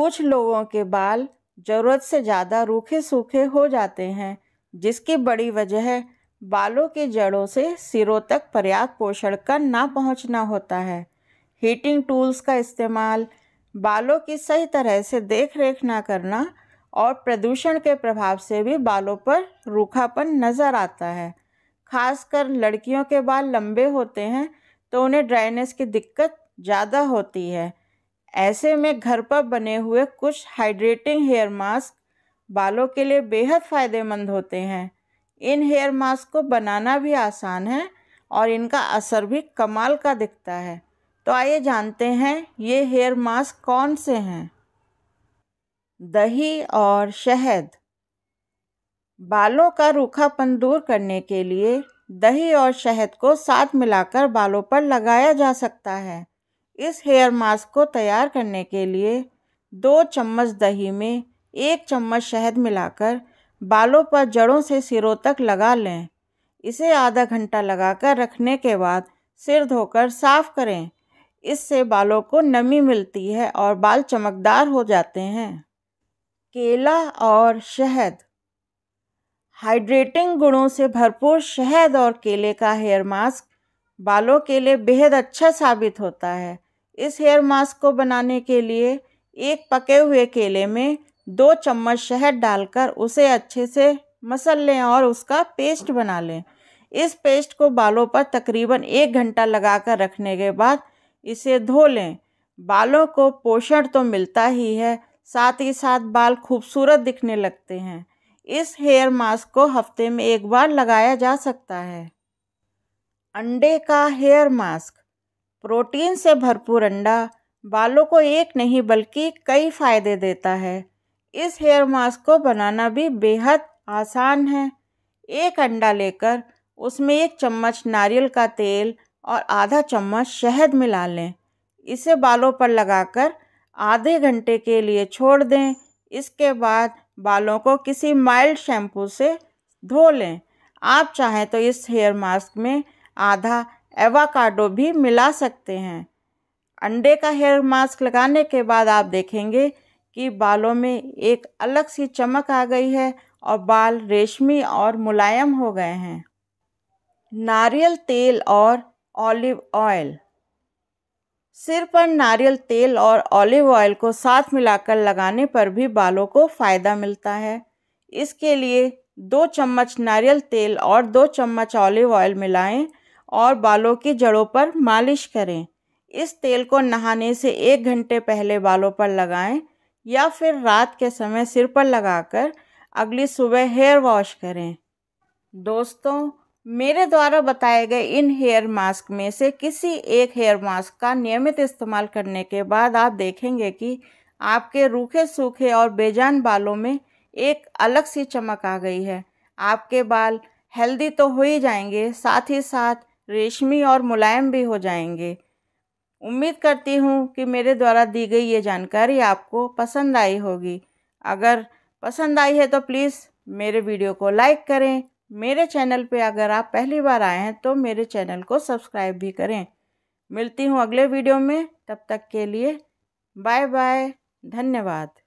कुछ लोगों के बाल ज़रूरत से ज़्यादा रूखे सूखे हो जाते हैं जिसकी बड़ी वजह बालों के जड़ों से सिरों तक पर्याप्त पोषण का ना पहुंचना होता है हीटिंग टूल्स का इस्तेमाल बालों की सही तरह से देख रेख ना करना और प्रदूषण के प्रभाव से भी बालों पर रूखापन नज़र आता है खासकर लड़कियों के बाल लंबे होते हैं तो उन्हें ड्राइनेस की दिक्कत ज़्यादा होती है ऐसे में घर पर बने हुए कुछ हाइड्रेटिंग हेयर मास्क बालों के लिए बेहद फ़ायदेमंद होते हैं इन हेयर मास्क को बनाना भी आसान है और इनका असर भी कमाल का दिखता है तो आइए जानते हैं ये हेयर मास्क कौन से हैं दही और शहद बालों का रूखापन दूर करने के लिए दही और शहद को साथ मिलाकर बालों पर लगाया जा सकता है इस हेयर मास्क को तैयार करने के लिए दो चम्मच दही में एक चम्मच शहद मिलाकर बालों पर जड़ों से सिरों तक लगा लें इसे आधा घंटा लगाकर रखने के बाद सिर धोकर साफ करें इससे बालों को नमी मिलती है और बाल चमकदार हो जाते हैं केला और शहद हाइड्रेटिंग गुणों से भरपूर शहद और केले का हेयर मास्क बालों के लिए बेहद अच्छा साबित होता है इस हेयर मास्क को बनाने के लिए एक पके हुए केले में दो चम्मच शहद डालकर उसे अच्छे से मसल लें और उसका पेस्ट बना लें इस पेस्ट को बालों पर तकरीबन एक घंटा लगाकर रखने के बाद इसे धो लें बालों को पोषण तो मिलता ही है साथ ही साथ बाल खूबसूरत दिखने लगते हैं इस हेयर मास्क को हफ्ते में एक बार लगाया जा सकता है अंडे का हेयर मास्क प्रोटीन से भरपूर अंडा बालों को एक नहीं बल्कि कई फ़ायदे देता है इस हेयर मास्क को बनाना भी बेहद आसान है एक अंडा लेकर उसमें एक चम्मच नारियल का तेल और आधा चम्मच शहद मिला लें इसे बालों पर लगाकर आधे घंटे के लिए छोड़ दें इसके बाद बालों को किसी माइल्ड शैम्पू से धो लें आप चाहें तो इस हेयर मास्क में आधा एवाकाडो भी मिला सकते हैं अंडे का हेयर मास्क लगाने के बाद आप देखेंगे कि बालों में एक अलग सी चमक आ गई है और बाल रेशमी और मुलायम हो गए हैं नारियल तेल और ऑलिव ऑयल सिर पर नारियल तेल और ऑलिव ऑयल को साथ मिलाकर लगाने पर भी बालों को फ़ायदा मिलता है इसके लिए दो चम्मच नारियल तेल और दो चम्मच ऑलिव ऑयल मिलाएं और बालों की जड़ों पर मालिश करें इस तेल को नहाने से एक घंटे पहले बालों पर लगाएं या फिर रात के समय सिर पर लगाकर अगली सुबह हेयर वॉश करें दोस्तों मेरे द्वारा बताए गए इन हेयर मास्क में से किसी एक हेयर मास्क का नियमित इस्तेमाल करने के बाद आप देखेंगे कि आपके रूखे सूखे और बेजान बालों में एक अलग सी चमक आ गई है आपके बाल हेल्दी तो हो ही जाएंगे साथ ही साथ रेशमी और मुलायम भी हो जाएंगे उम्मीद करती हूँ कि मेरे द्वारा दी गई ये जानकारी आपको पसंद आई होगी अगर पसंद आई है तो प्लीज़ मेरे वीडियो को लाइक करें मेरे चैनल पे अगर आप पहली बार आए हैं तो मेरे चैनल को सब्सक्राइब भी करें मिलती हूँ अगले वीडियो में तब तक के लिए बाय बाय धन्यवाद